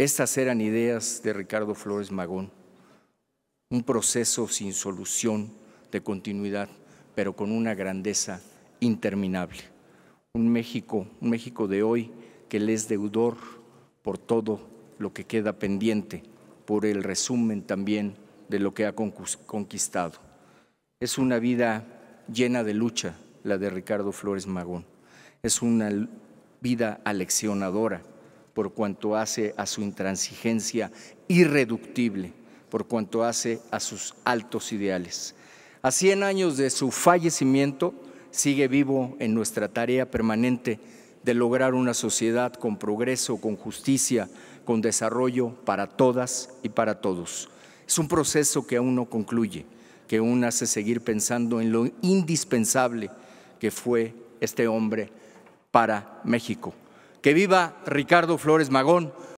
Estas eran ideas de Ricardo Flores Magón, un proceso sin solución de continuidad, pero con una grandeza interminable. Un México, un México de hoy que le es deudor por todo lo que queda pendiente, por el resumen también de lo que ha conquistado. Es una vida llena de lucha, la de Ricardo Flores Magón. Es una vida aleccionadora por cuanto hace a su intransigencia irreductible, por cuanto hace a sus altos ideales. A 100 años de su fallecimiento, sigue vivo en nuestra tarea permanente de lograr una sociedad con progreso, con justicia, con desarrollo para todas y para todos. Es un proceso que aún no concluye, que aún hace seguir pensando en lo indispensable que fue este hombre para México. Que viva Ricardo Flores Magón,